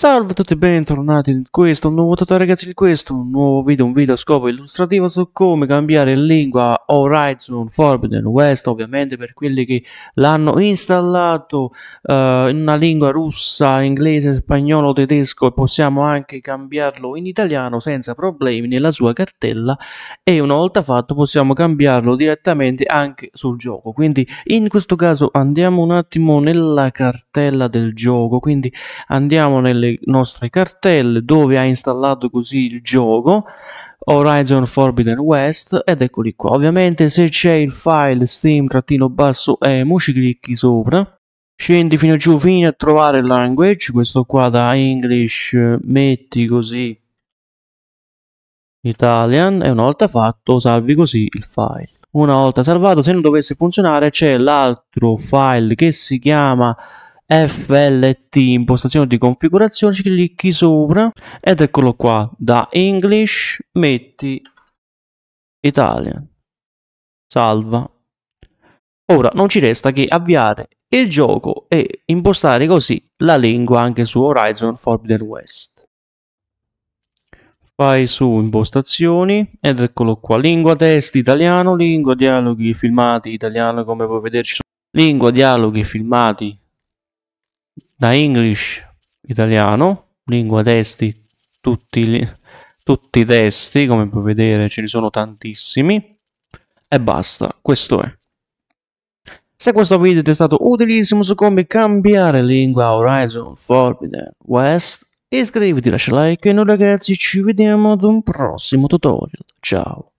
Salve a tutti e bentornati in questo nuovo tutorial ragazzi in questo un nuovo video, un video a scopo illustrativo su come cambiare lingua Horizon Forbidden West ovviamente per quelli che l'hanno installato eh, in una lingua russa, inglese, spagnolo, tedesco e possiamo anche cambiarlo in italiano senza problemi nella sua cartella e una volta fatto possiamo cambiarlo direttamente anche sul gioco quindi in questo caso andiamo un attimo nella cartella del gioco quindi andiamo nelle nostre cartelle dove ha installato così il gioco Horizon Forbidden West ed eccoli qua ovviamente se c'è il file steam-emu basso ci clicchi sopra scendi fino giù fino a trovare language questo qua da English metti così Italian e una volta fatto salvi così il file una volta salvato se non dovesse funzionare c'è l'altro file che si chiama FLT impostazione di configurazione clicchi sopra ed eccolo qua da English metti Italian salva ora non ci resta che avviare il gioco e impostare così la lingua anche su Horizon Forbidden West vai su impostazioni ed eccolo qua lingua test italiano lingua dialoghi filmati italiano come puoi vederci lingua dialoghi filmati da English italiano, lingua testi, tutti, tutti i testi, come puoi vedere ce ne sono tantissimi, e basta, questo è. Se questo video ti è stato utilissimo su come cambiare lingua Horizon Forbidden West, iscriviti, lascia like e noi ragazzi ci vediamo ad un prossimo tutorial. Ciao!